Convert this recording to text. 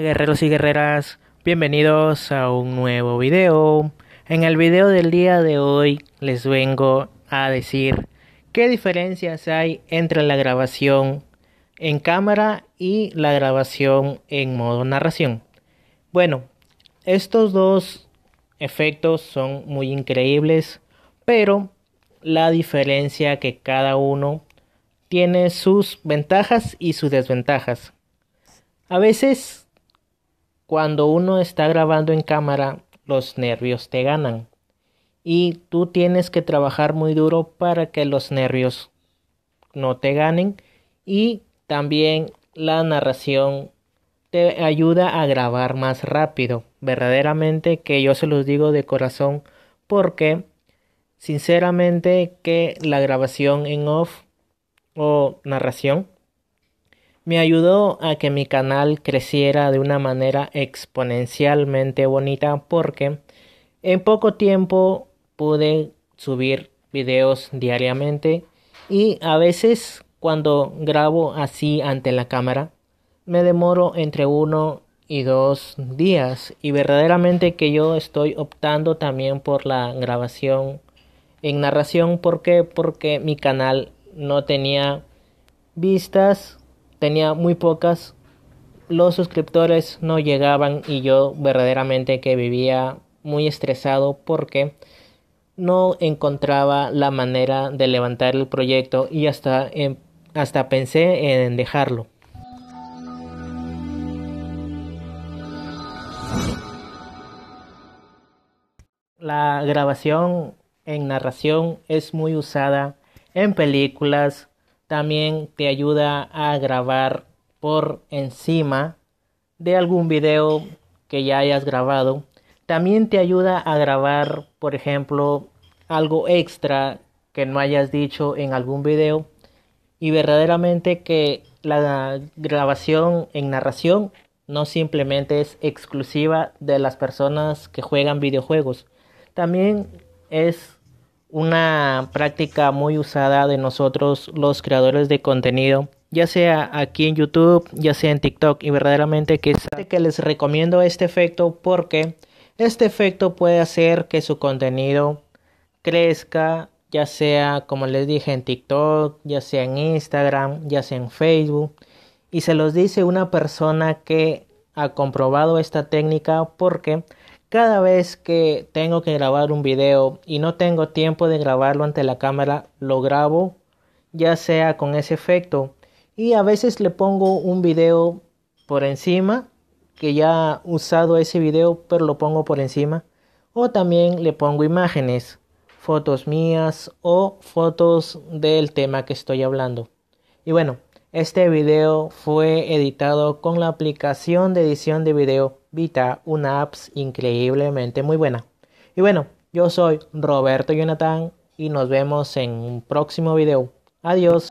guerreros y guerreras, bienvenidos a un nuevo video. En el video del día de hoy les vengo a decir qué diferencias hay entre la grabación en cámara y la grabación en modo narración. Bueno, estos dos efectos son muy increíbles, pero la diferencia que cada uno tiene sus ventajas y sus desventajas. A veces cuando uno está grabando en cámara, los nervios te ganan. Y tú tienes que trabajar muy duro para que los nervios no te ganen. Y también la narración te ayuda a grabar más rápido. Verdaderamente que yo se los digo de corazón porque sinceramente que la grabación en off o narración me ayudó a que mi canal creciera de una manera exponencialmente bonita porque en poco tiempo pude subir videos diariamente y a veces cuando grabo así ante la cámara me demoro entre uno y dos días y verdaderamente que yo estoy optando también por la grabación en narración ¿por qué? porque mi canal no tenía vistas tenía muy pocas, los suscriptores no llegaban y yo verdaderamente que vivía muy estresado porque no encontraba la manera de levantar el proyecto y hasta, em, hasta pensé en dejarlo. La grabación en narración es muy usada en películas, también te ayuda a grabar por encima de algún video que ya hayas grabado. También te ayuda a grabar, por ejemplo, algo extra que no hayas dicho en algún video. Y verdaderamente que la grabación en narración no simplemente es exclusiva de las personas que juegan videojuegos. También es una práctica muy usada de nosotros los creadores de contenido, ya sea aquí en YouTube, ya sea en TikTok, y verdaderamente que, que les recomiendo este efecto porque este efecto puede hacer que su contenido crezca, ya sea como les dije en TikTok, ya sea en Instagram, ya sea en Facebook, y se los dice una persona que ha comprobado esta técnica porque cada vez que tengo que grabar un video y no tengo tiempo de grabarlo ante la cámara, lo grabo ya sea con ese efecto y a veces le pongo un video por encima que ya he usado ese video pero lo pongo por encima o también le pongo imágenes fotos mías o fotos del tema que estoy hablando y bueno este video fue editado con la aplicación de edición de video Vita, una app increíblemente muy buena. Y bueno, yo soy Roberto Jonathan y nos vemos en un próximo video. Adiós.